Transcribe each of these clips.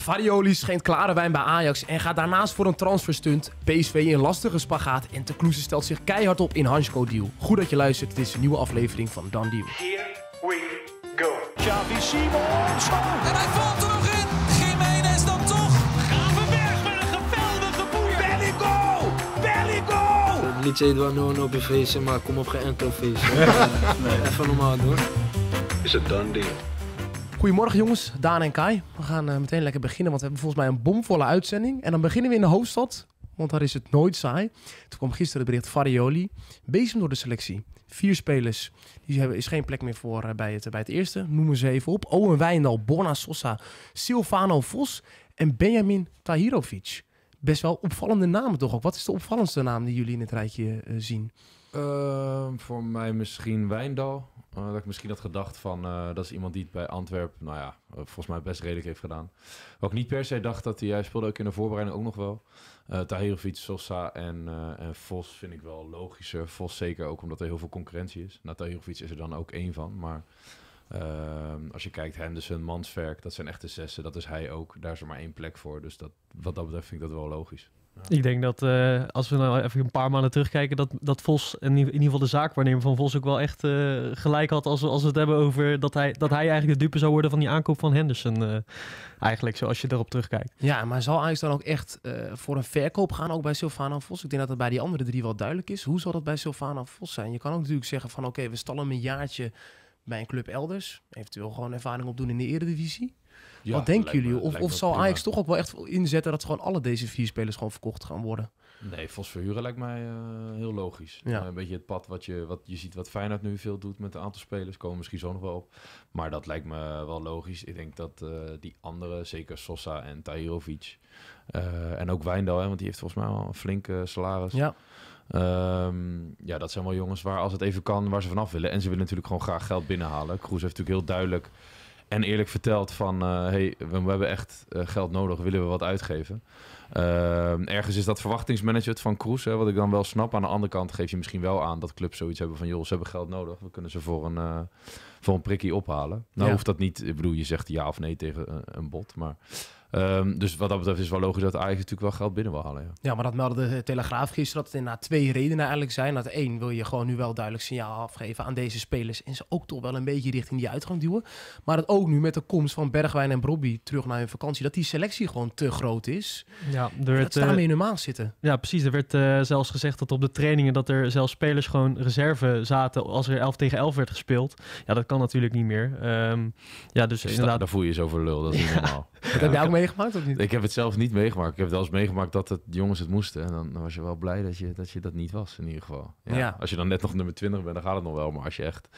Farioli schenkt klare wijn bij Ajax en gaat daarnaast voor een transferstunt. PSV in lastige spagaat en Te Kloeze stelt zich keihard op in Hansko Deal. Goed dat je luistert, dit is een nieuwe aflevering van Dan Here we go. Xavi Simons. en hij valt er nog in. Jiménez dan toch. Gravenberg met een geweldige boeien. Belly go! Niet Eduard no op je feestje, maar kom op geen enkel feestje. Even normaal hoor. Is het Dan Goedemorgen jongens, Daan en Kai. We gaan eh, meteen lekker beginnen, want we hebben volgens mij een bomvolle uitzending. En dan beginnen we in de hoofdstad, want daar is het nooit saai. Toen kwam gisteren het bericht Farioli, bezem door de selectie. Vier spelers, die hebben, is geen plek meer voor eh, bij, het, bij het eerste. Noemen ze even op. Owen Wijndal, Borna Sosa, Silvano Vos en Benjamin Tahirovic. Best wel opvallende namen toch ook. Wat is de opvallendste naam die jullie in het rijtje eh, zien? Ehm, voor mij misschien Wijndal. Eh, dat ik misschien had gedacht van, eh, dat is iemand die het bij Antwerpen, nou ja, eh, volgens mij best redelijk heeft gedaan. Ook niet per se dacht dat hij, hij speelde ook in de voorbereiding ook nog wel. Uh, Tahirovic, Sosa en, en Vos vind ik wel logischer. Vos zeker ook omdat er heel veel concurrentie is. Nou, Tahirovic is er dan ook één van, maar... Ehm, als je kijkt, Henderson, Mansverk, dat zijn echte zessen. Dat is hij ook. Daar is er maar één plek voor. Dus dat, wat dat betreft vind ik dat wel logisch. Ik denk dat eh, als we nou even een paar maanden terugkijken, dat, dat Vos in, in ieder geval de zaak zaakwaarnemer van Vos ook wel echt eh, gelijk had als, als we het hebben over dat hij, dat hij eigenlijk de dupe zou worden van die aankoop van Henderson. Uh, eigenlijk, zoals je erop terugkijkt. Ja, maar zal Ajax dan ook echt voor een verkoop gaan, ook bij Silvana Vos? Ik denk dat dat bij die andere drie wel duidelijk is. Hoe zal dat bij Silvana Vos zijn? Je kan ook natuurlijk zeggen van oké, we stallen hem een jaartje bij een club elders. Eventueel gewoon ervaring opdoen in de eredivisie. Wat denken jullie? of, of zal prima. Ajax toch ook wel echt inzetten dat gewoon alle deze vier spelers gewoon verkocht gaan worden? Nee, Vos verhuren lijkt mij eh, heel logisch. Ja. Eh, een beetje het pad wat je, wat je ziet, wat Feyenoord nu veel doet met een aantal spelers. Komen misschien zo nog wel op. Maar dat lijkt me wel logisch. Ik denk dat eh, die anderen, zeker Sosa en Tajovic. en ook Wijndal, hè, want die heeft volgens mij al een flinke salaris. Ja. Ehm, ja, dat zijn wel jongens waar als het even kan, waar ze vanaf willen. En ze willen natuurlijk gewoon graag geld binnenhalen. Kroes heeft natuurlijk heel duidelijk en eerlijk verteld van... Eh, hey, we, hebben echt eh, geld nodig, willen we wat uitgeven? Eh, ergens is dat verwachtingsmanagement van Kroes, wat ik dan wel snap. Aan de andere kant geef je misschien wel aan dat clubs zoiets hebben van... joh, ze hebben geld nodig, we kunnen ze voor een, voor een prikkie ophalen. Nou hoeft dat niet, ik bedoel, je zegt ja of nee tegen een, een bot, maar... Ehm, dus wat dat betreft is wel logisch dat Ajax natuurlijk wel geld binnen wil halen. Ja, maar dat meldde de Telegraaf gisteren. Dat het inderdaad twee redenen eigenlijk zijn. Dat één, wil je gewoon nu wel duidelijk signaal afgeven aan deze spelers. En ze ook toch wel een beetje richting die uitgang duwen. Maar dat ook nu met de komst van Bergwijn en Brobby terug naar hun vakantie. Dat die selectie gewoon te groot is. Ja, er werd, dat ze daarmee in zitten. Ja, precies. Er werd eh, zelfs gezegd dat op de trainingen dat er zelfs spelers gewoon reserve zaten als er 11 tegen 11 werd gespeeld. Ja, dat kan natuurlijk niet meer. Ehm, ja, dus inderdaad... daar voel je je zo voor lul. Dat is normaal. heb ook mee meegemaakt of niet? Ik heb het zelf niet meegemaakt. Ik heb wel eens meegemaakt dat het, jongens het moesten. En dan, dan, was je wel blij dat je, dat je dat niet was, in ieder geval. Ja, Als je dan net nog nummer 20 bent, dan gaat het nog wel. Maar als je echt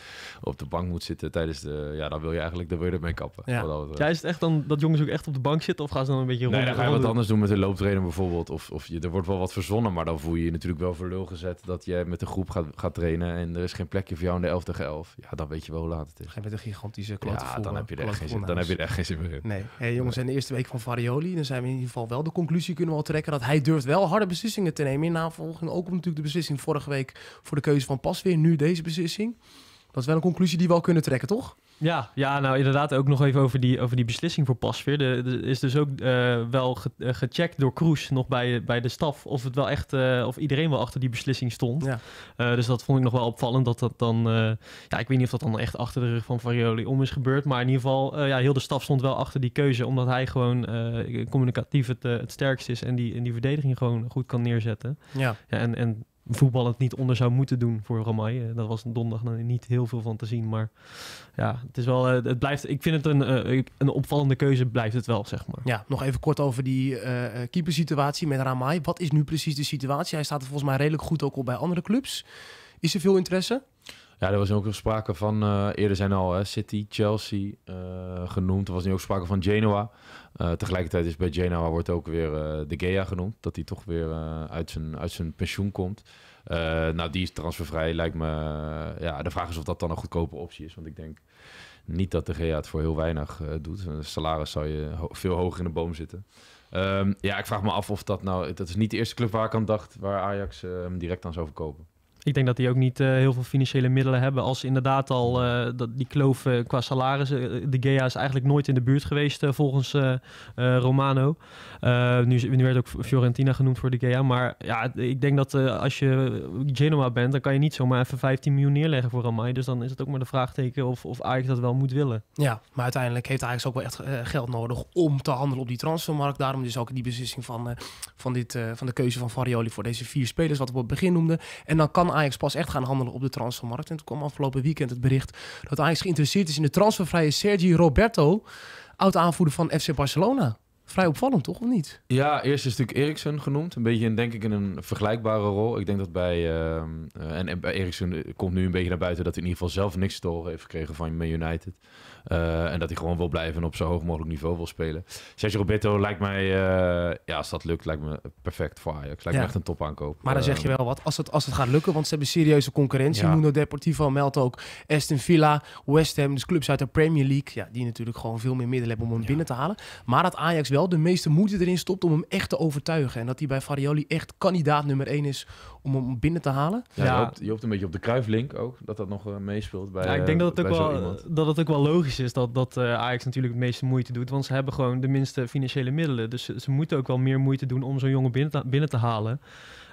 op de bank moet zitten tijdens de... Ja, dan wil je eigenlijk, de wil je ermee kappen. Ja. Eh, jij is het echt dan dat jongens ook echt op de bank zitten? Of gaan ze dan een beetje rond? Nee, dan ga je wat anders doen met een looptrainer bijvoorbeeld. Of, of je, er wordt wel wat verzonnen, maar dan voel je je natuurlijk wel voor lul gezet... dat jij met de groep gaat, gaat trainen en er is geen plekje voor jou in de 11 tegen Ja, dan weet je wel hoe laat het is. Ga je met een gigantische klant Ja, dan heb, je er geen dan heb je er echt geen zin meer in. Nee. Hey, jongens, in de eerste week van Varioli, dan zijn we in ieder geval wel de conclusie kunnen we trekken dat hij durft wel harde beslissingen te nemen. In navolging ook natuurlijk de beslissing vorige week voor de keuze van Pas weer, nu deze beslissing. Dat is wel een conclusie die we al kunnen trekken, toch? Ja, ja nou inderdaad ook nog even over die, over die beslissing voor Pasveer. Er is dus ook eh, wel eh, gecheckt door Kroes nog bij, bij de staf of, het wel echt, eh, of iedereen wel achter die beslissing stond. Ja. dus dat vond ik nog wel opvallend dat dat dan... ja, ik weet niet of dat dan echt achter de rug van Varioli om is gebeurd. Maar in ieder geval, ja, heel de staf stond wel achter die keuze. Omdat hij gewoon communicatief het, het sterkst is en die, in die verdediging gewoon goed kan neerzetten. Ja. ja en, en voetbal het niet onder zou moeten doen voor Ramai. Eh, dat was donderdag niet heel veel van te zien. Maar ja, het is wel, eh, het blijft, ik vind het een, eh, een opvallende keuze, blijft het wel, zeg maar. Ja, nog even kort over die keeper-situatie met Ramai. Wat is nu precies de situatie? Hij staat er volgens mij redelijk goed ook op bij andere clubs. Is er veel interesse? Ja, er was ook nog sprake van, eh, eerder zijn al hè, City, Chelsea eh, genoemd. Er was nu ook sprake van Genoa. Eh, tegelijkertijd is bij Genoa wordt ook weer De Gea genoemd. Dat hij toch weer uit, zijn, uit zijn pensioen komt. nou, die is transfervrij, lijkt me. ja, de vraag is of dat dan een goedkope optie is. Want ik denk niet dat De Gea het voor heel weinig doet. De salaris zou je veel hoger in de boom zitten. Ehm, ja, ik vraag me af of dat nou... Dat is niet de eerste club waar ik aan dacht... waar Ajax hem direct aan zou verkopen. Ik denk dat die ook niet eh, heel veel financiële middelen hebben. Als inderdaad al eh, dat die kloof eh, qua salarissen. de GEA is eigenlijk nooit in de buurt geweest volgens Romano. nu, werd ook Fiorentina genoemd voor de GEA. Maar ja, ik denk dat als je Genoa bent, dan kan je niet zomaar even 15 miljoen neerleggen voor Ramai. Dus dan is het ook maar de vraagteken of, of Ajax dat wel moet willen. Ja, maar uiteindelijk heeft Ajax ook wel echt geld nodig om te handelen op die transfermarkt. Daarom dus ook die beslissing van, van, dit, van de keuze van Farioli voor deze vier spelers, wat we op het begin noemden. En dan kan Ajax pas echt gaan handelen op de transfermarkt. En toen kwam afgelopen weekend het bericht dat Ajax geïnteresseerd is in de transfervrije Sergi Roberto, oud aanvoerder van FC Barcelona. Vrij opvallend, toch? Of niet? Ja, eerst is natuurlijk Eriksen genoemd. Een beetje, in, denk ik, in een vergelijkbare rol. Ik denk dat bij... Ehm, en, en, bij Eriksen komt nu een beetje naar buiten... dat hij in ieder geval zelf niks te horen heeft gekregen van Man United. Eh, en dat hij gewoon wil blijven en op zo hoog mogelijk niveau wil spelen. Sergio Roberto lijkt mij... Eh, ja, als dat lukt, lijkt me perfect voor Ajax. Lijkt me echt een topaankoop. Maar dan zeg je ehm, wel wat. Als het, als het gaat lukken, want ze hebben serieuze concurrentie. Ja. Mundo Deportivo meldt ook Aston Villa, West Ham. Dus clubs uit de Premier League. Ja, die natuurlijk gewoon veel meer middelen hebben om hem binnen te halen. Maar dat Ajax wel de meeste moeite erin stopt om hem echt te overtuigen. En dat hij bij Farioli echt kandidaat nummer 1 is om hem binnen te halen. Ja, Je, hoopt, een beetje op de kruiflink ook, dat dat nog eh, meespeelt bij Ja, ik denk eh, dat het, ook wel, dat ook wel logisch is dat, dat eh, Ajax natuurlijk het meeste moeite doet. Want ze hebben gewoon de minste financiële middelen. Dus ze, moeten ook wel meer moeite doen om zo'n jongen binnen binnen te halen.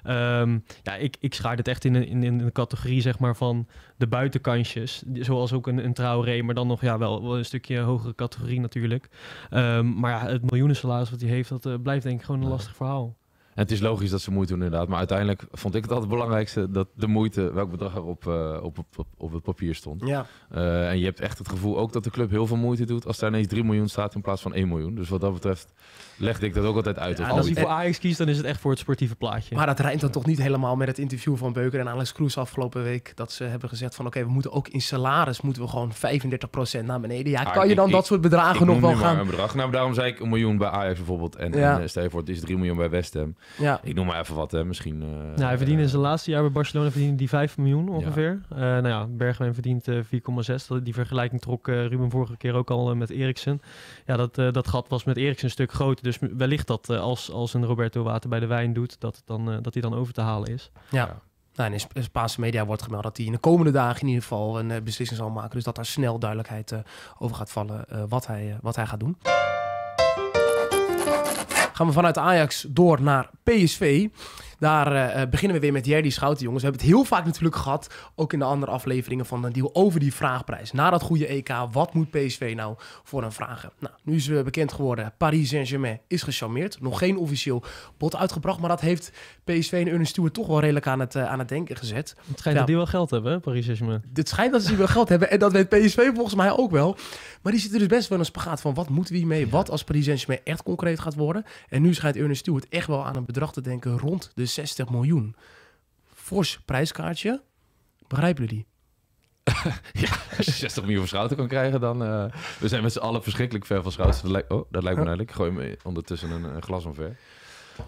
Ehm, ja, ik, ik schaar het echt in, in, in de categorie zeg maar, van de buitenkantjes. Zoals ook een, een maar dan nog ja, wel, wel een stukje hogere categorie natuurlijk. Ehm, maar ja, het miljoenen salaris wat hij heeft, dat eh, blijft denk ik gewoon een lastig verhaal. En het is logisch dat ze moeite doen inderdaad. Maar uiteindelijk vond ik het altijd het belangrijkste dat de moeite, welk bedrag er op, eh, op, op, op, het papier stond. Ja. Eh, en je hebt echt het gevoel ook dat de club heel veel moeite doet als daar ineens 3 miljoen staat in plaats van 1 miljoen. Dus wat dat betreft legde ik dat ook altijd uit. als je voor Ajax kiest, dan is het echt voor het sportieve plaatje. Maar dat rijmt dan toch niet helemaal met het interview van Beuker en Alex Kroes afgelopen week. Dat ze hebben gezegd van oké, we moeten ook in salaris moeten we gewoon 35% naar beneden. Ja, ah, kan je dan dat soort bedragen nog wel gaan? Maar een bedrag. Nou, daarom zei ik een miljoen bij Ajax bijvoorbeeld. En, ja. en eh, stel je voor, het is 3 miljoen bij West Ham. Ja. Ik noem maar even wat, hè. misschien... Eh, nou, hij verdiende in zijn laatste jaar bij Barcelona verdiende die 5 miljoen ongeveer. Ja. Eh, nou ja, Bergwijn verdient 4,6. Eh, die vergelijking trok Ruben vorige keer ook al met Eriksen. Ja, dat, dat gat was met Eriksen een stuk groter. Dus wellicht dat als, als een Roberto Water bij de wijn doet, dat, het dan, dat hij dan over te halen is. ja. Nou, in Spaanse media wordt gemeld dat hij in de komende dagen in ieder geval een beslissing zal maken. Dus dat daar snel duidelijkheid over gaat vallen wat, hij, wat hij gaat doen gaan we vanuit Ajax door naar PSV. Daar eh, eh, beginnen we weer met Jerry Schouten, jongens. We hebben het heel vaak natuurlijk gehad, ook in de andere afleveringen van een deal over die vraagprijs. Na dat goede EK, wat moet PSV nou voor een vragen? Nou, nu is we bekend geworden, Paris Saint-Germain is gecharmeerd. Nog geen officieel bod uitgebracht, maar dat heeft PSV en Ernest Stewart toch wel redelijk aan het, eh, aan het denken gezet. Het schijnt dat die wel geld hebben, Paris Saint-Germain. Het schijnt dat ze wel geld hebben en dat weet PSV volgens mij ook wel. Maar die zitten dus best wel in een spagaat van wat moeten we hiermee? Wat als Paris Saint-Germain echt concreet gaat worden? En nu schijnt Ernest Stewart echt wel aan een bedrag te denken rond de 60 miljoen. Fors prijskaartje. Begrijpen jullie? ja, als je 60 miljoen van kan krijgen, dan... Eh, we zijn met z'n allen verschrikkelijk ver van Schouten. Dat lijkt, oh, dat lijkt me duidelijk. gooi me ondertussen een, glas omver.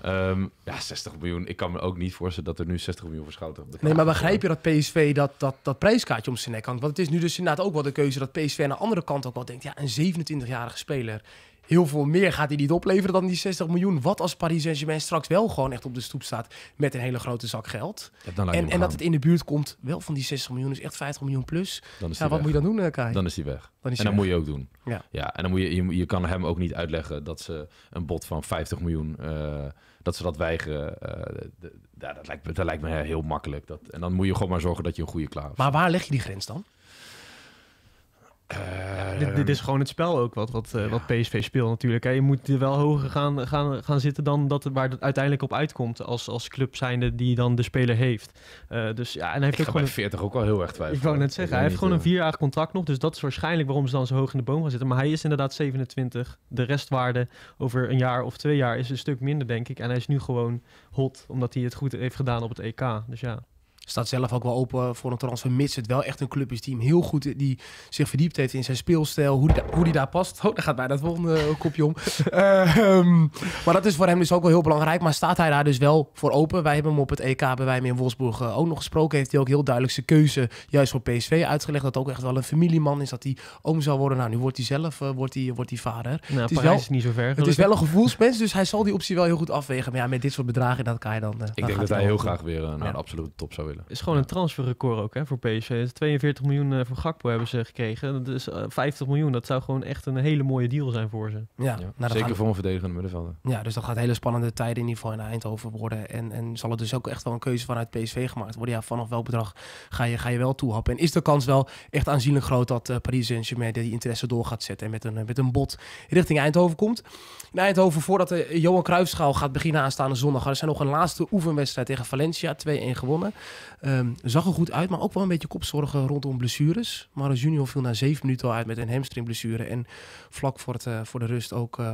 Um, ja, 60 miljoen. Ik kan me ook niet voorstellen dat er nu 60 miljoen voor Schouten... Nee, maar begrijp je dat PSV dat, dat, dat prijskaartje om zijn nek kan? Want het is nu dus inderdaad ook wel de keuze dat PSV aan de andere kant ook wel denkt... ja, een 27-jarige speler heel veel meer gaat hij niet opleveren dan die 60 miljoen. Wat als Paris Saint-Germain straks wel gewoon echt op de stoep staat met een hele grote zak geld. en, en dat het in de buurt komt, wel van die 60 miljoen, is dus echt 50 miljoen plus. Dan is ja, wat moet je dan doen, eh, Kai? Dan is hij weg. Dan is en dat moet je ook doen. Ja. ja en dan moet je, je, kan hem ook niet uitleggen dat ze een bod van 50 miljoen, eh, dat ze dat weigeren. Uh, dat, lijkt, dat lijkt me heel makkelijk. Dat, en dan moet je gewoon maar zorgen dat je een goede klaar hebt. Maar waar leg je die grens dan? Ehm, dit, is gewoon het spel ook wat, wat, eh, wat PSV speelt natuurlijk. Hè. Je moet er wel hoger gaan, gaan, gaan zitten dan dat, waar het uiteindelijk op uitkomt als, als club zijnde die dan de speler heeft. Uh, dus, ja, en hij heeft 40 ook wel heel erg twijfelen. Ik wou net zeggen, hij heeft gewoon een eh, vierjarig contract nog. Dus dat is waarschijnlijk waarom ze dan zo hoog in de boom gaan zitten. Maar hij is inderdaad 27. De restwaarde over een jaar of twee jaar is een stuk minder, denk ik. En hij is nu gewoon hot, omdat hij het goed heeft gedaan op het EK. Dus ja staat zelf ook wel open voor een transfer. Mits het wel echt een club is die hem heel goed die zich verdiept heeft in zijn speelstijl. Hoe die, hoe die daar past. Oh, gaat bijna het volgende eh, kopje om. Ehm, maar dat is voor hem dus ook wel heel belangrijk. Maar staat hij daar dus wel voor open? Wij hebben hem op het EK bij wij in Wolfsburg eh, ook nog gesproken. Heeft hij ook heel duidelijk zijn keuze juist voor PSV uitgelegd. Dat ook echt wel een familieman is. Dat hij oom zou worden. Nou, nu wordt hij zelf eh, wordt hij, wordt hij vader. Nou, het is, wel, is niet zo ver. Het is wel een gevoelsmens. Dus hij zal die optie wel heel goed afwegen. Maar ja, met dit soort bedragen dat kan je dan... Ik denk dat hij heel graag weer naar een absolute top zou willen is gewoon een transferrecord ook hè, voor PSV. 42 miljoen eh, voor Gakpo hebben ze gekregen. is 50 eh, miljoen, dat zou gewoon echt een hele mooie deal zijn voor ze. Ja, nou, zeker voor een verdedigende middenvelder. Ja, dus dat gaat hele spannende tijden in ieder geval in Eindhoven worden. En, en zal het dus ook echt wel een keuze vanuit PSV gemaakt worden. Ja, vanaf welk bedrag ga je, ga je wel toehappen? En is de kans wel echt aanzienlijk groot dat uh, Paris Saint-Germain die interesse door gaat zetten en met een, met een bot richting Eindhoven komt? In Eindhoven, voordat de Johan Cruijffschaal gaat beginnen aanstaande zondag, er zijn nog een laatste oefenwedstrijd tegen Valencia, 2-1 gewonnen. Ehm, zag er goed uit, maar ook wel een beetje kopzorgen rondom blessures. Maros Junior viel na zeven minuten al uit met een hamstringblessure. En vlak voor, het, eh, voor de rust ook uh,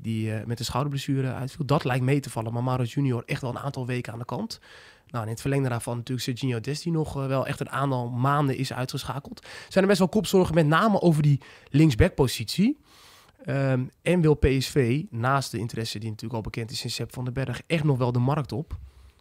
die eh, met een schouderblessure uitviel. Dat lijkt mee te vallen, maar Maros Junior echt wel een aantal weken aan de kant. Nou, in het verlengde daarvan natuurlijk Serginho Des, die nog wel echt een aantal maanden is uitgeschakeld. Er Zijn er best wel kopzorgen, met name over die linksbackpositie. Um, en wil PSV, naast de interesse die natuurlijk al bekend is in Sepp van den Berg, echt nog wel de markt op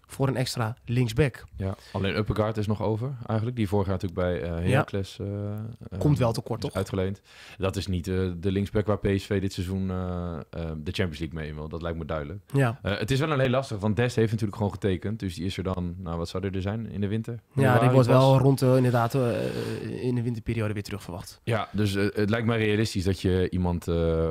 voor een extra linksback. Ja, alleen Uppegaard is nog over eigenlijk. Die vorig natuurlijk bij uh, Heracles... Ja. Eh, eh, Komt wel tekort, op. Uitgeleend. Dat is niet de linksback waar PSV dit seizoen de Champions League mee wil. Dat lijkt me duidelijk. Ja. het is wel een heel lastig, want Dest heeft natuurlijk gewoon getekend. Dus die is er dan, nou wat zou er zijn in de winter? Ja, die wordt wel rond de, inderdaad in de winterperiode weer terug verwacht. Ja, dus het lijkt mij realistisch dat je iemand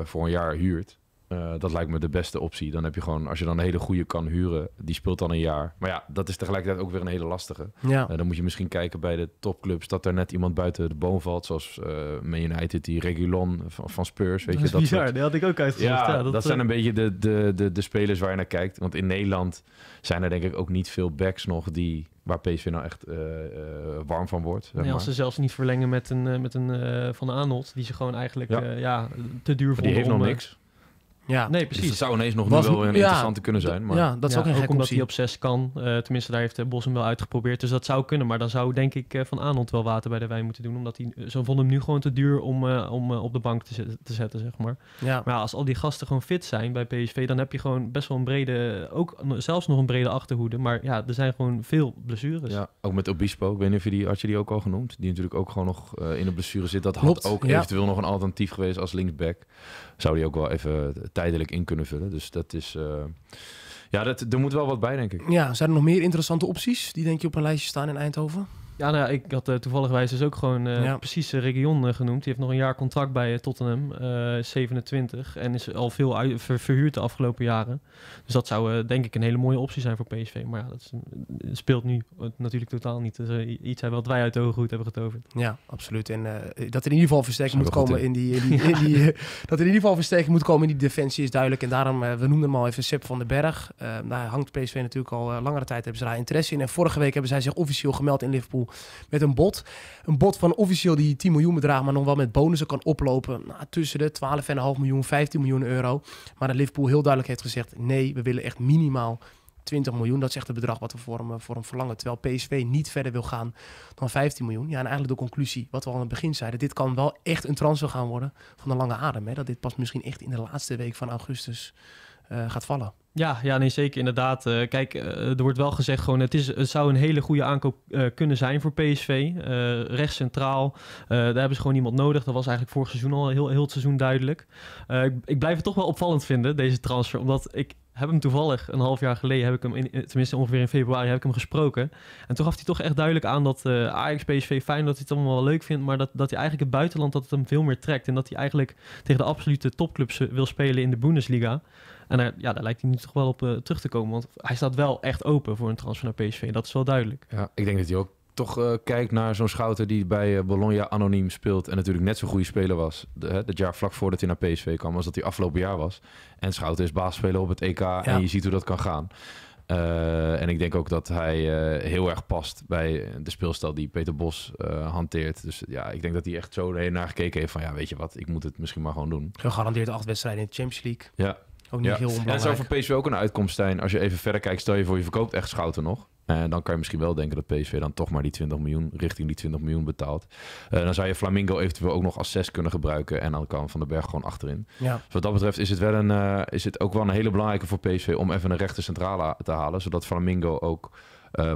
voor een jaar huurt. Eh, dat lijkt me de beste optie. Dan heb je gewoon, als je dan een hele goede kan huren, die speelt dan een jaar. Maar ja, dat is tegelijkertijd ook weer een hele lastige. Ja. Eh, dan moet je misschien kijken bij de topclubs dat er net iemand buiten de boom valt. Zoals uh, Man United, die Regulon van, van Spurs. Weet dat je, dat bizar, die had ik ook uitgezocht. Ja, dat, zijn een beetje de, de, de, de spelers waar je naar kijkt. Want in Nederland zijn er denk ik ook niet veel backs nog die waar PSV nou echt warm van wordt. als ze zelfs niet verlengen met een, met een Van Aanholt, die ze gewoon eigenlijk ja. te duur vonden. Die heeft nog niks. Ja, nee, precies. Dus dat zou ineens nog Was, wel een interessante kunnen zijn. Maar... Ja, dat is ja, ook een ook omdat hij op 6 kan. Eh, tenminste, daar heeft eh, Bos hem wel uitgeprobeerd. Dus dat zou kunnen. Maar dan zou denk ik eh, Van Aanholt wel water bij de wijn moeten doen. Omdat hij, ze vonden hem nu gewoon te duur om, om op de bank te, te zetten, zeg maar. Ja. Maar als al die gasten gewoon fit zijn bij PSV, dan heb je gewoon best wel een brede, ook zelfs nog een brede achterhoede. Maar ja, er zijn gewoon veel blessures. Ja, ook met Obispo. Ik weet niet of je die, had je die ook al genoemd? Die natuurlijk ook gewoon nog in de blessure zit. Dat had ook eventueel nog een alternatief geweest als linksback zou die ook wel even tijdelijk in kunnen vullen. Dus dat is. Eh, ja, dat, er moet wel wat bij, denk ik. Ja, zijn er nog meer interessante opties die denk je op een lijstje staan in Eindhoven? Ja, nou ik had uh, toevallig dus ook gewoon eh, precies de region genoemd. Die heeft nog een jaar contract bij eh, Tottenham, 27. En is al veel verhuurd de afgelopen jaren. Dus dat zou denk ik een hele mooie optie zijn voor PSV. Maar ja, dat speelt nu natuurlijk totaal niet. iets iets wat wij uit de hoge hebben getoverd. Ja, absoluut. En dat er in ieder geval versterking moet komen in die... die, dat er in ieder geval versterking moet komen in die defensie is duidelijk. En daarom, we noemden hem al even Sip van den Berg. daar hangt PSV natuurlijk al langere tijd, hebben ze daar interesse in. En vorige week hebben zij zich officieel gemeld in Liverpool met een bot. Een bot van officieel die 10 miljoen bedraagt, maar nog wel met bonussen kan oplopen nou, tussen de 12,5 miljoen, 15 miljoen euro. Maar dat Liverpool heel duidelijk heeft gezegd: nee, we willen echt minimaal 20 miljoen. Dat is echt het bedrag wat we voor hem, eh, voor hem verlangen. Terwijl PSV niet verder wil gaan dan 15 miljoen. Ja, en eigenlijk de conclusie, wat we al aan het begin zeiden. Dit kan wel echt een transfer gaan worden van de lange adem. Hè? Dat dit pas misschien echt in de laatste week van augustus eh, gaat vallen. Ja, ja, nee, zeker inderdaad. Eh, kijk, eh, er wordt wel gezegd gewoon, het, is, het zou een hele goede aankoop eh, kunnen zijn voor PSV. rechts centraal, daar hebben ze gewoon iemand nodig. Dat was eigenlijk vorig seizoen al heel, heel het seizoen duidelijk. Ik, ik, blijf het toch wel opvallend vinden, deze transfer. Omdat ik heb hem toevallig een half jaar geleden, heb ik hem in, tenminste ongeveer in februari, heb ik hem gesproken. En toen gaf hij toch echt duidelijk aan dat Ajax, PSV, fijn dat hij het allemaal wel leuk vindt. Maar dat, dat hij eigenlijk het buitenland, dat het hem veel meer trekt. En dat hij eigenlijk tegen de absolute topclubs wil spelen in de Bundesliga. En daar, ja, daar lijkt hij nu toch wel op eh, terug te komen. Want hij staat wel echt open voor een transfer naar PSV. Dat is wel duidelijk. Ja, ik denk dat hij ook toch eh, kijkt naar zo'n schouder die bij eh, Bologna anoniem speelt. En natuurlijk net zo'n goede speler was. De, hè, dat jaar vlak voordat hij naar PSV kwam, als dat hij afgelopen jaar was. En Schouten is spelen op het EK. En je ziet hoe dat kan gaan. en ik denk ook dat hij heel erg past bij de speelstijl die Peter Bos hanteert. Dus ja, ik denk dat hij echt zo erheen naar gekeken heeft van... ja, weet je wat, ik moet het misschien maar gewoon doen. Gegarandeerd acht wedstrijden in de Champions League. Ja, niet ja. heel En zou voor PSV ook een uitkomst zijn. Als je even verder kijkt, stel je voor je verkoopt echt Schouten nog. en eh, dan kan je misschien wel denken dat PSV dan toch maar die 20 miljoen, richting die 20 miljoen betaalt. Eh, dan zou je Flamingo eventueel ook nog als 6 kunnen gebruiken. En dan kan Van der Berg gewoon achterin. Ja. Dus wat dat betreft is het, wel een, eh, is het ook wel een hele belangrijke voor PSV om even een rechte centrale te halen. Zodat Flamingo ook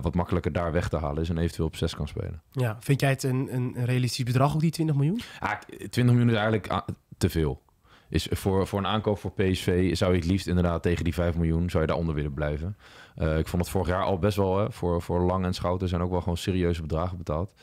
wat makkelijker daar weg te halen is en eventueel op 6 kan spelen. Ja, vind jij het een, een realistisch bedrag ook die 20 miljoen? 20 ah, miljoen is eigenlijk ah, te veel is voor, voor een aankoop voor PSV zou je het liefst inderdaad tegen die 5 miljoen, zou je daaronder willen blijven. Eh, ik vond het vorig jaar al best wel, hè, voor, voor Lang en Schouten zijn ook wel gewoon serieuze bedragen betaald.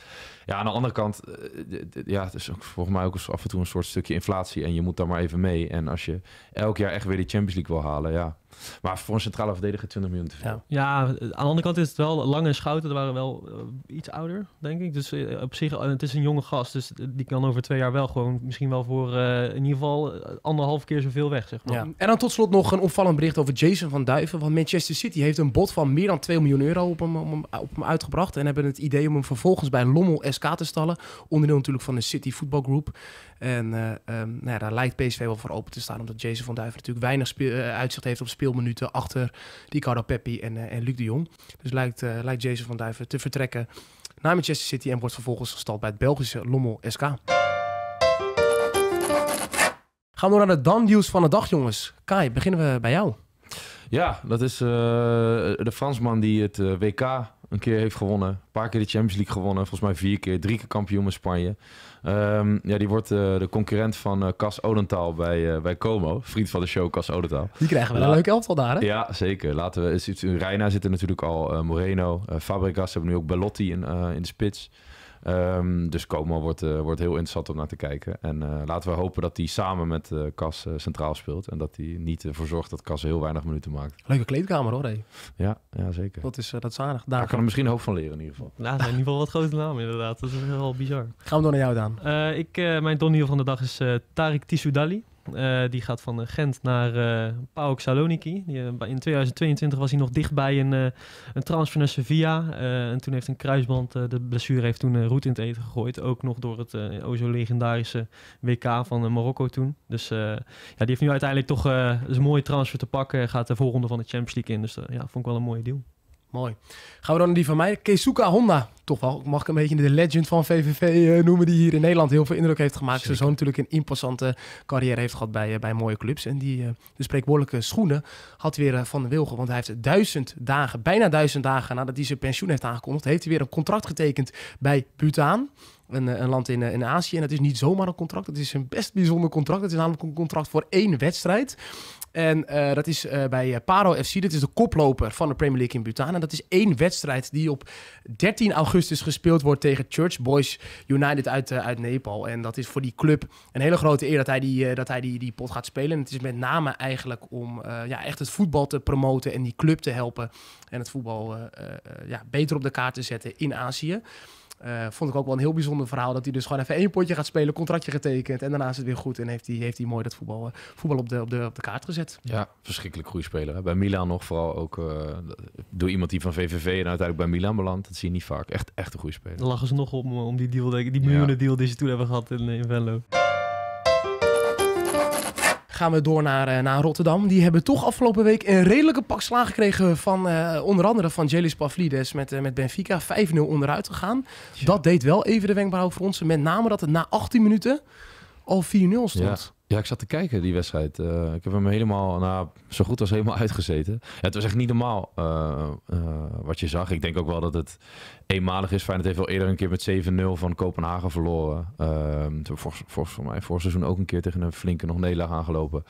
Ja, aan de andere kant, eh, ja, het is volgens mij ook af en toe een soort stukje inflatie en je moet daar maar even mee. En als je elk jaar echt weer die Champions League wil halen, ja, maar voor een centrale verdediger 20 miljoen te veel. Ja. aan de andere kant is het wel lange schouten. Die waren wel eh, iets ouder, denk ik. Dus eh, op zich, eh, het is een jonge gast. Dus die kan over twee jaar wel gewoon misschien wel voor in ieder geval anderhalf keer zoveel weg. Zeg maar. Ja. En dan tot slot nog een opvallend bericht over Jason van Duiven. Want Manchester City heeft een bod van meer dan 2 miljoen euro op hem, op hem, op hem uitgebracht. En hebben het idee om hem vervolgens bij Lommel SK te stallen. Onderdeel natuurlijk van de City Football Group. En ehm, nou ja, daar lijkt PSV wel voor open te staan. Omdat Jason van Duiven natuurlijk weinig uitzicht heeft op speel minuten achter Ricardo Peppi en, eh, en Luc de Jong. Dus lijkt, eh, lijkt Jason van Duiven te vertrekken naar Manchester City en wordt vervolgens gestald bij het Belgische Lommel SK. Gaan we naar de dan nieuws van de dag, jongens. Kai, beginnen we bij jou. Ja, dat is uh, de Fransman die het WK een keer heeft gewonnen. Een paar keer de Champions League gewonnen. Volgens mij vier keer. Drie keer kampioen in Spanje. Ehm, ja, die wordt eh, de concurrent van eh, Cas Odentaal bij, eh, bij Como. Vriend van de show, Cas Odentaal. Die krijgen we een leuk elftal daar, hè? Ja, zeker. Laten we... Reina zit natuurlijk al. Moreno. Fabregas hebben nu ook Bellotti in, in de spits. Ehm, dus Koma wordt, eh, wordt heel interessant om naar te kijken. En eh, laten we hopen dat hij samen met uh, Cas centraal speelt. En dat hij niet ervoor zorgt dat Cas heel weinig minuten maakt. Leuke kleedkamer hoor, hè. Ja, ja, zeker. Dat is, dat is Daar, kan ik misschien een hoop van leren in ieder geval. Nou, in ieder geval wat grote naam, inderdaad. Dat is wel bizar. Gaan we door naar jou, Daan. ik, mijn donnie van de dag is Tariq Tissoudali. Eh, die gaat van eh, Gent naar uh, eh, PAOK Saloniki. Die, in 2022 was hij nog dichtbij een, een transfer naar Sevilla. en toen heeft een kruisband, de blessure heeft toen roet in het eten gegooid. Ook nog door het ozo zo legendarische WK van Marokko toen. Dus ja, die heeft nu uiteindelijk toch een mooie transfer te pakken. Gaat de volgende van de Champions League in. Dus ja, vond ik wel een mooie deal. Gaan we dan naar die van mij. Keisuka Honda. Toch wel, mag ik een beetje de legend van VVV eh, noemen... die hier in Nederland heel veel indruk heeft gemaakt. zo natuurlijk een imposante carrière heeft gehad bij, eh, bij mooie clubs. En die uh, spreekwoordelijke schoenen had weer Van de Wilgen. Want hij heeft duizend dagen, bijna duizend dagen... nadat hij zijn pensioen heeft aangekondigd... heeft hij weer een contract getekend bij Butaan een, eh, een land in, eh, in Azië. En dat is niet zomaar een contract. Het is een best bijzonder contract. Het is namelijk een contract voor één wedstrijd. En eh, dat is bij Paro FC. Dat is de koploper van de Premier League in Bhutan. En dat is één wedstrijd die op 13 augustus gespeeld wordt tegen Church Boys United uit, uit Nepal. En dat is voor die club een hele grote eer dat hij die, dat hij die, die pot gaat spelen. En het is met name eigenlijk om ja, echt het voetbal te promoten en die club te helpen. En het voetbal ja, beter op de kaart te zetten in Azië. Eh, vond ik ook wel een heel bijzonder verhaal. Dat hij dus gewoon even één potje gaat spelen, contractje getekend. En daarna is het weer goed. En heeft hij, heeft hij mooi dat voetbal, eh, voetbal op, de, op, de, op de kaart gezet. Ja, verschrikkelijk goede speler. Hè? Bij Milan nog vooral ook uh, door iemand die van VVV en uiteindelijk bij Milan belandt. Dat zie je niet vaak. Echt, echt een goede speler. Dan lachen ze nog op om die deal, die miljoenen deal die ze toen hebben gehad in, in Venlo gaan we door naar, eh, naar Rotterdam. Die hebben toch afgelopen week een redelijke pak slaag gekregen van eh, onder andere van Jelis Pavlides met, eh, met Benfica. 5-0 onderuit gegaan. Dat deed wel even de wenkbrauw voor ons. Met name dat het na 18 minuten al 4-0 stond. Ja. Ja, ik zat te kijken die wedstrijd. Eh, ik heb hem helemaal, nou, zo goed als helemaal uitgezeten. het was echt niet normaal eh, eh, wat je zag. Ik denk ook wel dat het eenmalig is. Feyenoord heeft wel eerder een keer met 7-0 van Kopenhagen verloren. voor ehm, voor mij voor seizoen ook een keer tegen een flinke nog nederlaag aangelopen.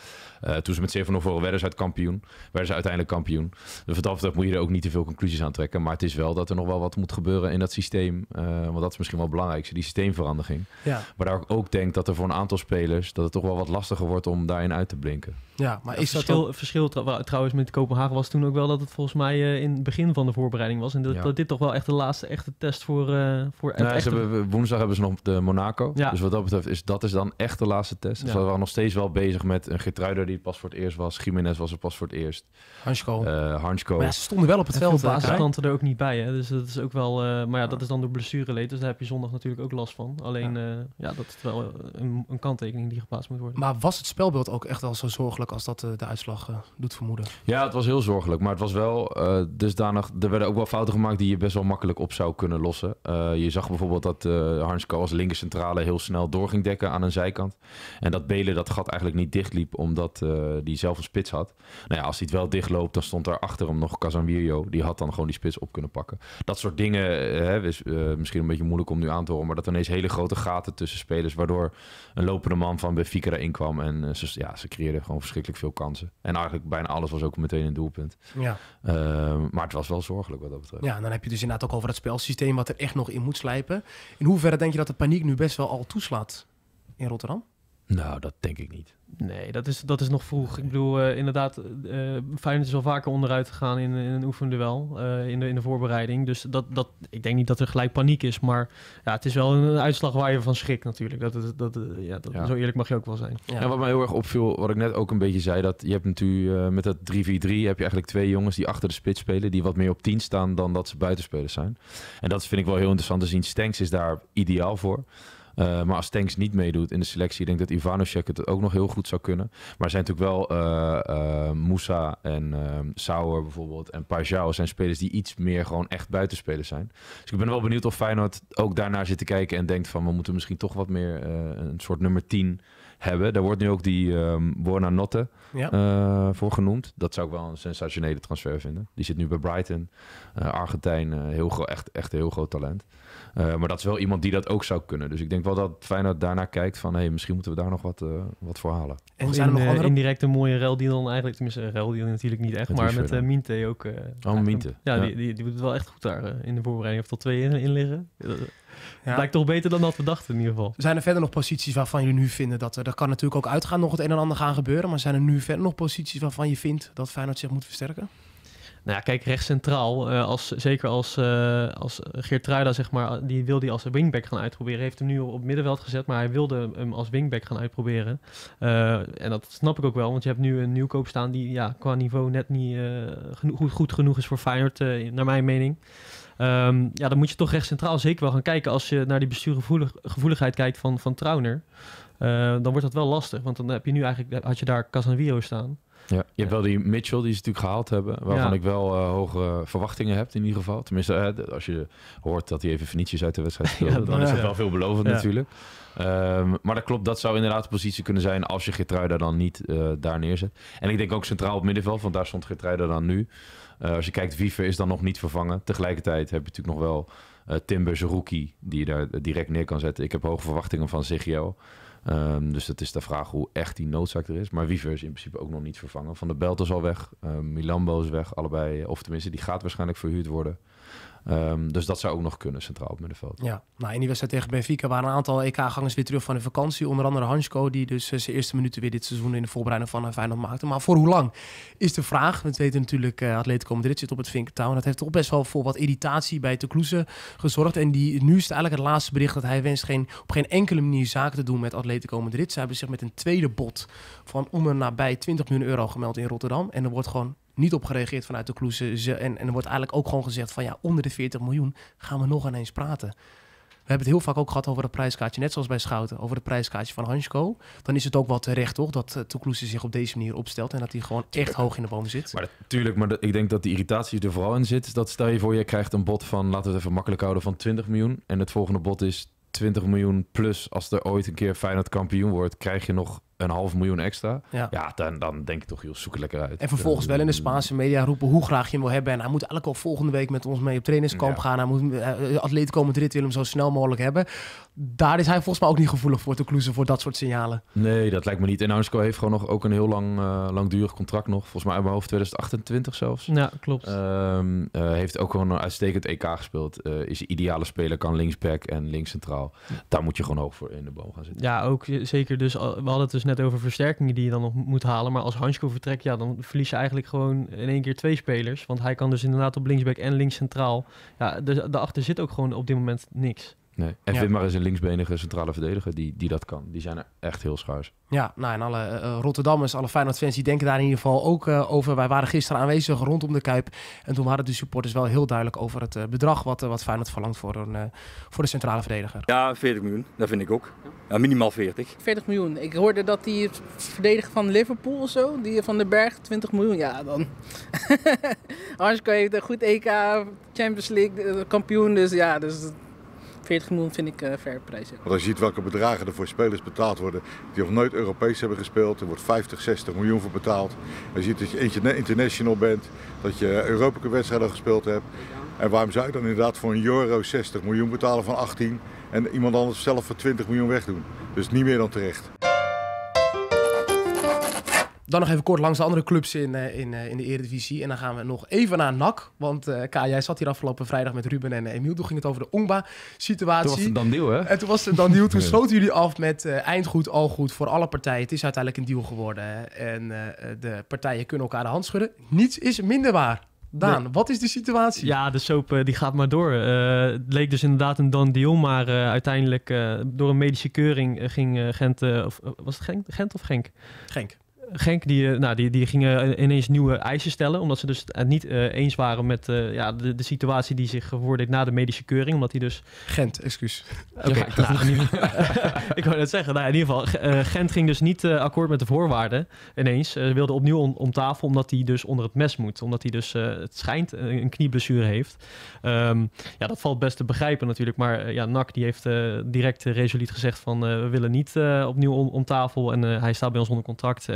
toen ze met 7-0 voor werden ze kampioen. Werden ze uiteindelijk kampioen. Dus wat dat moet je er ook niet te veel conclusies aan trekken. Maar het is wel dat er nog wel wat moet gebeuren in dat systeem. want dat is misschien wel het belangrijkste, die systeemverandering. Ja. Maar daar ook denk dat er voor een aantal spelers, dat het toch wel wat lastiger wordt om daarin uit te blinken. Ja, maar is verschil, verschil trouwens met Kopenhagen was toen ook wel dat het volgens mij eh, in het begin van de voorbereiding was. En dat, dit toch wel echt de laatste echte test voor. Uh, voor nee, nou, ze woensdag hebben ze nog de Monaco. Dus wat dat betreft is dat is dan echt de laatste test. Ja. Ze waren nog steeds wel bezig met een Getruider die pas voor het eerst was. Jiménez was er pas voor het eerst. Hansko. Uh, Hansko. Maar ze stonden wel op het veld. De er ook niet bij. Hè? Dus dat is ook wel. maar ja, dat is dan door blessure leed Dus daar heb je zondag natuurlijk ook last van. Alleen ja, dat is wel een, een kanttekening die geplaatst moet worden. Maar was het spelbeeld ook echt wel zo zorgelijk? als dat eh, de uitslag eh, doet vermoeden. Ja, het was heel zorgelijk. Maar het was wel uh, dusdanig... Er werden ook wel fouten gemaakt die je best wel makkelijk op zou kunnen lossen. je zag bijvoorbeeld dat uh, Hansko als linkercentrale heel snel door ging dekken aan een zijkant. En dat Belen dat gat eigenlijk niet dichtliep, omdat die zelf een spits had. Nou ja, als hij het wel dichtloopt, dan stond daar achter hem nog Casamirio. Die had dan gewoon die spits op kunnen pakken. Dat soort dingen hè, is misschien een beetje moeilijk om nu aan te horen. Maar dat ineens hele grote gaten tussen spelers, waardoor een lopende man van Benfica inkwam. En ze, ja, ze creëerden gewoon verschillende verschrikkelijk veel kansen. En eigenlijk bijna alles was ook meteen een doelpunt. Ja. Ehm, maar het was wel zorgelijk wat dat betreft. Ja, en dan heb je dus inderdaad ook over het spelsysteem wat er echt nog in moet slijpen. In hoeverre denk je dat de paniek nu best wel al toeslaat in Rotterdam? Nou, dat denk ik niet. Nee, dat is, dat is nog vroeg. Ik bedoel, eh, inderdaad, uh, Feyenoord is al vaker onderuit gegaan in, in een oefenduel, uh, in, de, in de voorbereiding. Dus dat, dat, ik denk niet dat er gelijk paniek is, maar ja, het is wel een uitslag waar je van schrikt natuurlijk. Dat, dat, dat, ja, dat Zo eerlijk mag je ook wel zijn. Ja. En wat mij heel erg opviel, wat ik net ook een beetje zei, dat je hebt natuurlijk met dat 3-4-3 heb je eigenlijk twee jongens die achter de spits spelen, die wat meer op 10 staan dan dat ze buitenspelers zijn. En dat vind ik wel heel interessant te zien. Stenks is daar ideaal voor. Eh, maar als Tanks niet meedoet in de selectie, denk ik dat Ivanovic het ook nog heel goed zou kunnen. Maar er zijn natuurlijk wel uh, Moussa en ehm, Sauer bijvoorbeeld en Pajao zijn spelers die iets meer gewoon echt buitenspelers zijn. Dus ik ben wel benieuwd of Feyenoord ook daarnaar zit te kijken en denkt van we moeten misschien toch wat meer een soort nummer 10 hebben. Daar wordt nu ook die um, ehm, Borna Notte eh, voor genoemd. Dat zou ik wel een sensationele transfer vinden. Die zit nu bij Brighton. Eh, Argentijn, uh, heel echt, echt heel groot talent. maar dat is wel iemand die dat ook zou kunnen. Dus ik denk wel dat Feyenoord daarna kijkt van... Hey, misschien moeten we daar nog wat, wat voor halen. En zijn er nog andere? Indirect een mooie die dan eigenlijk. Tenminste, een die natuurlijk niet echt. maar met Minte ook. oh, Minte. ja, Die, die, die, doet het wel echt goed daar in de voorbereiding. Of tot twee in, in liggen. Ja. Blijkt toch beter dan dat we dachten in ieder geval. Zijn er verder nog posities waarvan jullie nu vinden dat... Er, kan natuurlijk ook uitgaan nog het een en ander gaan gebeuren... maar zijn er nu verder nog posities waarvan je vindt dat Feyenoord zich moet versterken? Nou ja, kijk, recht centraal, eh, als, zeker als, uh, als Geertruida, zeg maar, die wil die als wingback gaan uitproberen. Heeft hem nu op middenveld gezet, maar hij wilde hem als wingback gaan uitproberen. Eh, en dat snap ik ook wel, want je hebt nu een nieuwkoop staan die ja, qua niveau net niet goed, goed, genoeg is voor Feyenoord, naar mijn mening. Ehm, ja, dan moet je toch recht centraal zeker wel gaan kijken als je naar die bestuurgevoeligheid kijkt van, van Trauner. Eh, dan wordt dat wel lastig, want dan heb je nu eigenlijk, had je daar Casanviro staan. Ja, je hebt wel die Mitchell die ze natuurlijk gehaald hebben, waarvan ik wel eh, hoge verwachtingen heb in ieder geval. Tenminste, eh, als je hoort dat hij even Venetius uit de wedstrijd speelde, dan is dat wel veelbelovend natuurlijk. Ehm, maar dat klopt, dat zou inderdaad de positie kunnen zijn als je Gertruida dan niet daar neerzet. En ik denk ook centraal op middenveld, want daar stond Gertruida dan nu. Eh, als je kijkt, Wiever is dan nog niet vervangen. Tegelijkertijd heb je natuurlijk nog wel uh, eh, Timbers rookie die je daar eh, direct neer kan zetten. Ik heb hoge verwachtingen van Sergio, ehm, dus dat is de vraag hoe echt die noodzaak er is. Maar Wiever is in principe ook nog niet vervangen. Van de Belt is al weg. Uh, Milambo is weg. Allebei. Of tenminste, die gaat waarschijnlijk verhuurd worden. Ehm, dus dat zou ook nog kunnen, centraal op middenveld. Ja, nou, in die wedstrijd tegen Benfica waren een aantal EK-gangers weer terug van de vakantie. Onder andere Hansko, die dus eh, zijn eerste minuten weer dit seizoen in de voorbereiding van eh, Feyenoord maakte. Maar voor hoe lang is de vraag. We weten natuurlijk, uh, Atletico Madrid zit op het Vinkertouw. dat heeft toch best wel voor wat irritatie bij Tecloese gezorgd. En die, nu is het eigenlijk het laatste bericht dat hij wenst geen, op geen enkele manier zaken te doen met Atletico Madrid. Ze hebben zich met een tweede bod van om en nabij 20 miljoen euro gemeld in Rotterdam. En er wordt gewoon niet op gereageerd vanuit de Kloes. En, en er wordt eigenlijk ook gewoon gezegd van ja, onder de 40 miljoen gaan we nog ineens praten. We hebben het heel vaak ook gehad over het prijskaartje, net zoals bij Schouten, over het prijskaartje van Hansko. Dan is het ook wel terecht, toch, dat eh, Toekloese zich op deze manier opstelt en dat hij gewoon echt hoog in de boom zit. Maar tuurlijk maar ik denk dat die irritatie er vooral in zit. Dat stel je voor, je krijgt een bod van, laten we het even makkelijk houden, van 20 miljoen. En het volgende bod is 20 miljoen plus. Als er ooit een keer Feyenoord kampioen wordt, krijg je nog een half miljoen extra. Ja, ja dan, dan denk ik toch, heel zoek het lekker uit. En vervolgens wel in de ehm, Spaanse media roepen hoe graag je hem wil hebben. En hij moet elke al volgende week met ons mee op trainingskamp gaan. Hij moet, uh, eh, komen eh, Madrid wil hem zo snel mogelijk hebben. Daar is hij volgens mij ook niet gevoelig voor te kloezen, voor dat soort signalen. Nee, dat lijkt me niet. En Ansko heeft gewoon nog ook een heel lang, uh, eh, langdurig contract nog. Volgens mij uit mijn hoofd 2028 zelfs. Ja, klopt. Ehm, heeft ook gewoon een uitstekend EK gespeeld. is ideale speler, kan linksback en linkscentraal. Daar moet je gewoon hoog voor in de boom gaan zitten. Ja, ook zeker. Dus we hadden het dus net over versterkingen die je dan nog moet halen. Maar als Hansko vertrekt, ja, dan verlies je eigenlijk gewoon in één keer twee spelers. Want hij kan dus inderdaad op linksback en links centraal. Ja, dus daarachter zit ook gewoon op dit moment niks. Nee. En ja. is een linksbenige centrale verdediger die, die dat kan. Die zijn er echt heel schaars. Ja, nou en alle uh, Rotterdammers, alle Feyenoord-fans, die denken daar in ieder geval ook eh, over. Wij waren gisteren aanwezig rondom de Kuip. En toen waren de supporters wel heel duidelijk over het bedrag wat, wat Feyenoord verlangt voor, een, voor de centrale verdediger. Ja, 40 miljoen. Dat vind ik ook. Ja, minimaal 40. 40 miljoen. Ik hoorde dat die verdediger van Liverpool of zo, die van den Berg, 20 miljoen. Ja, dan. Anders heeft een goed EK, Champions League, kampioen. Dus ja, dus 40 miljoen vind ik uh, ver prijs. Want als je ziet welke bedragen er voor spelers betaald worden die nog nooit Europees hebben gespeeld, er wordt 50, 60 miljoen voor betaald. Als je ziet dat je international bent, dat je Europese wedstrijden gespeeld hebt. En waarom zou je dan inderdaad voor een euro 60 miljoen betalen van 18 en iemand anders zelf voor 20 miljoen wegdoen? Dus niet meer dan terecht. Dan nog even kort langs de andere clubs in, eh, in, eh, in de Eredivisie. En dan gaan we nog even naar NAC. Want uh, K, jij zat hier afgelopen vrijdag met Ruben en Emiel. Toen ging het over de Ongba-situatie. Toen was het dan deal, hè? En toen was het dan deal. Toen sloten jullie af met eindgoed, al goed voor alle partijen. Het is uiteindelijk een deal geworden. En de partijen kunnen elkaar de hand schudden. Niets is minder waar. Daan, wat is de situatie? Ja, de soap die gaat maar door. het leek dus inderdaad een dan deal, maar uiteindelijk door een medische keuring ging Gent, of was het Genk, Gent of Genk? Genk. Genk, die, eh, nou, die, die gingen ineens nieuwe eisen stellen. Omdat ze dus het eh, niet eh, eens waren met ja, de, de, situatie die zich voordeed na de medische keuring. Omdat hij dus... Gent, excuus. Oké, nou, ik wou net zeggen. Nou, in ieder geval, Gent ging dus niet akkoord met de voorwaarden ineens. Ze wilde opnieuw om, tafel, omdat hij dus onder het mes moet. Omdat hij dus, het schijnt, een knieblessure heeft. Ehm, ja, dat valt best te begrijpen natuurlijk. Maar ja, NAC die heeft direct resoluut gezegd van... we willen niet opnieuw om, om tafel en hij staat bij ons onder contract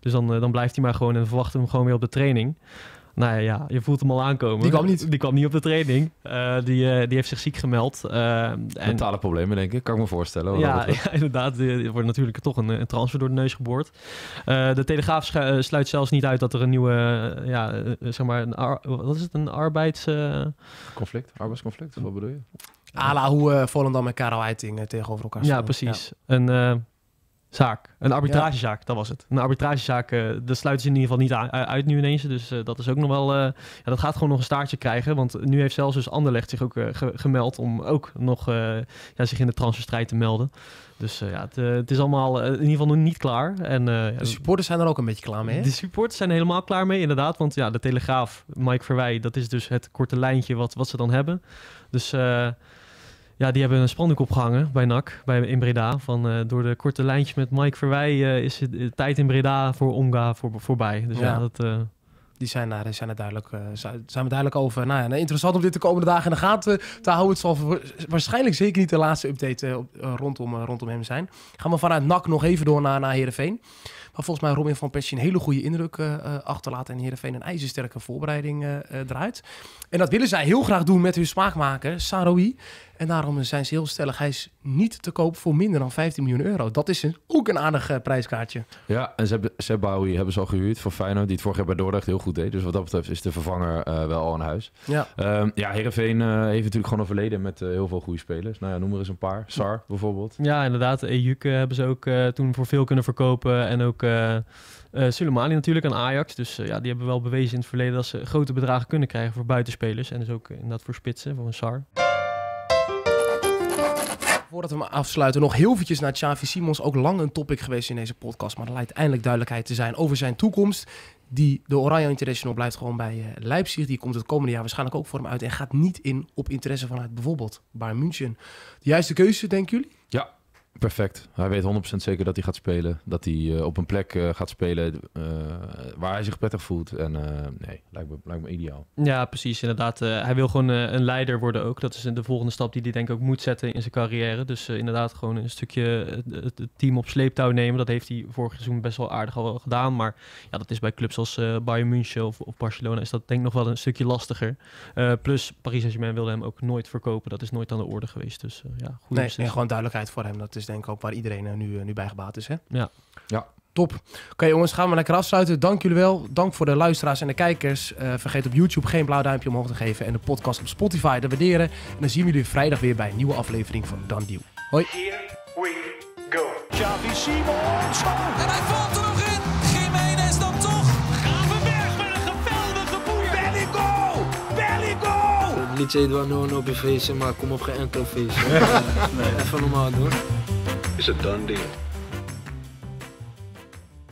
dus dan, eh, dan blijft hij maar gewoon en verwacht verwachten hem gewoon weer op de training. Nou ja, je voelt hem al aankomen. Die kwam niet. Die kwam niet op de training. Eh, die, eh, die heeft zich ziek gemeld. Mentale problemen, denk ik. Kan ik me voorstellen. Ja, inderdaad. Er wordt natuurlijk toch een, een, transfer door de neus geboord. de Telegraaf sluit zelfs niet uit dat er een nieuwe... ja, zeg maar, een wat is het? Een arbeids... Conflict? Arbeidsconflict? Wat bedoel je? Ala hoe Volendam en Karel Eiting tegenover elkaar staan. Ja, precies. En zaak. Een arbitragezaak, dat was het. Een arbitragezaak, uh, dat sluiten ze in ieder geval niet uit nu ineens. Dus eh, dat is ook nog wel... Eh, ja, dat gaat gewoon nog een staartje krijgen. Want nu heeft zelfs dus Anderlecht zich ook gemeld... om ook nog ja, zich in de transferstrijd te melden. Dus ja, het, het, is allemaal in ieder geval nog niet klaar. En, de supporters zijn er ook een beetje klaar mee, De supporters zijn helemaal klaar mee, inderdaad. Want ja, de Telegraaf, Mike Verwij... dat is dus het korte lijntje wat, wat ze dan hebben. Dus... Ja, die hebben een spanning opgehangen bij NAC, bij, in Breda. Van eh, door de korte lijntjes met Mike Verwij eh, is de eh, tijd in Breda voor Onga voor, voorbij. Dus ja, dat... die zijn, daar, zijn, er duidelijk, zijn we duidelijk over. Nou ja, nou, interessant om dit de komende dagen in de gaten te houden. Het zal waarschijnlijk zeker niet de laatste update rondom, rondom hem zijn. Gaan we vanuit NAC nog even door naar, naar Heerenveen. Maar volgens mij Robin van Persie een hele goede indruk achterlaten. En Heerenveen een ijzersterke voorbereiding uh, eruit. En dat willen zij heel graag doen met hun smaakmaker, Saroui. En daarom zijn ze heel stellig. Hij is niet te koop voor minder dan 15 miljoen euro. Dat is een, ook een aardig eh, prijskaartje. Ja, en ze hebben, ze al gehuurd voor Feyenoord. Die het vorig jaar bij Dordrecht heel goed deed. Dus wat dat betreft is de vervanger eh, wel al een huis. Ja, um, ja Heerenveen eh, heeft natuurlijk gewoon een verleden met heel veel goede spelers. Nou ja, noem er eens een paar. Sar bijvoorbeeld. Ja, inderdaad. Ejuk hebben ze ook toen voor veel kunnen verkopen. En ook... Uh, Sulemani natuurlijk aan Ajax. Dus ja, die hebben wel bewezen in het verleden dat ze grote bedragen kunnen krijgen voor buitenspelers. En dus ook in inderdaad voor spitsen, voor een SAR. Voordat we hem afsluiten, nog heel eventjes naar Chavi Simons. Ook lang een topic geweest in deze podcast, maar er lijkt eindelijk duidelijkheid te zijn over zijn toekomst. Die, de Oranje International blijft gewoon bij eh, Leipzig. Die komt het komende jaar waarschijnlijk ook voor hem uit en gaat niet in op interesse vanuit bijvoorbeeld Bayern München. De juiste keuze, denken jullie? Perfect. Hij weet 100% zeker dat hij gaat spelen. Dat hij eh, op een plek eh, gaat spelen eh, waar hij zich prettig voelt. En nee, lijkt me, lijkt me ideaal. Ja, precies. Inderdaad. hij wil gewoon een leider worden ook. Dat is de volgende stap die hij denk ik ook moet zetten in zijn carrière. Dus inderdaad gewoon een stukje het, team op sleeptouw nemen. Dat heeft hij vorig seizoen best wel aardig al gedaan. Maar ja, dat is bij clubs als Bayern München of, of, Barcelona is dat denk ik nog wel een stukje lastiger. plus Paris Saint-Germain wilde hem ook nooit verkopen. Dat is nooit aan de orde geweest. Dus ja, goed. Nee, gewoon duidelijkheid voor hem. Dat is denk ook waar iedereen eh, nu, eh, nu bij gebaat is. Hè? Ja. ja. Top. Oké jongens, gaan we lekker afsluiten. Dank jullie wel. Dank voor de luisteraars en de kijkers. Eh, vergeet op YouTube geen blauw duimpje omhoog te geven. En de podcast op Spotify te waarderen. En dan zien we jullie vrijdag weer bij een nieuwe aflevering van Dan Deal. Hoi. go. Niet zeggen dat nou op je feestje, maar kom op geen enkel feestje. nee. Even normaal doen. Is het done deal?